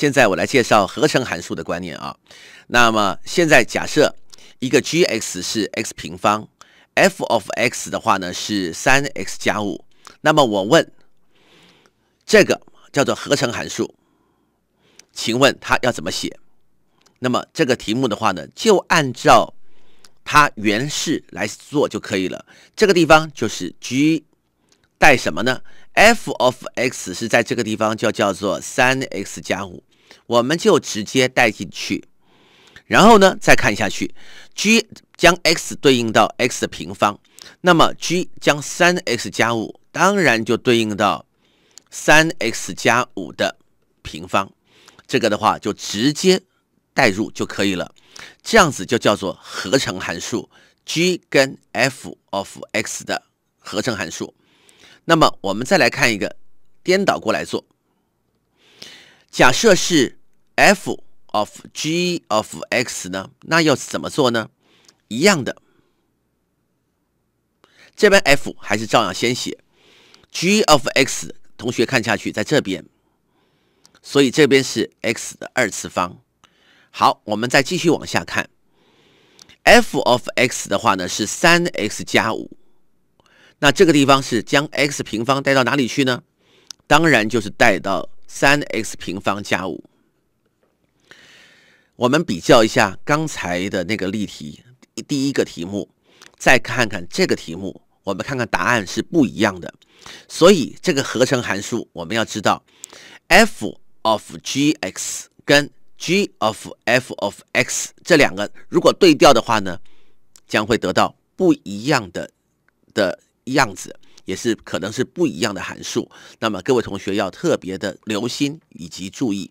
现在我来介绍合成函数的观念啊。那么现在假设一个 g x 是 x 平方，f of x 的话呢是三 x 加五。那么我问这个叫做合成函数，请问它要怎么写？那么这个题目的话呢，就按照它原式来做就可以了。这个地方就是 g 带什么呢？f of x 是在这个地方就叫做三 x 加五。我们就直接代进去，然后呢，再看下去，g 将 x 对应到 x 的平方，那么 g 将 3x 加5，当然就对应到 3x 加5的平方，这个的话就直接代入就可以了，这样子就叫做合成函数 g 跟 f of x 的合成函数。那么我们再来看一个，颠倒过来做。假设是 f of g of x 呢？那要怎么做呢？一样的，这边 f 还是照样先写 g of x，同学看下去，在这边，所以这边是 x 的二次方。好，我们再继续往下看，f of x 的话呢是 3x 加5，那这个地方是将 x 平方带到哪里去呢？当然就是带到。三 x 平方加五。我们比较一下刚才的那个例题，第一个题目，再看看这个题目，我们看看答案是不一样的。所以这个合成函数我们要知道，f of g x 跟 g of f of x 这两个如果对调的话呢，将会得到不一样的的样子。也是可能是不一样的函数，那么各位同学要特别的留心以及注意。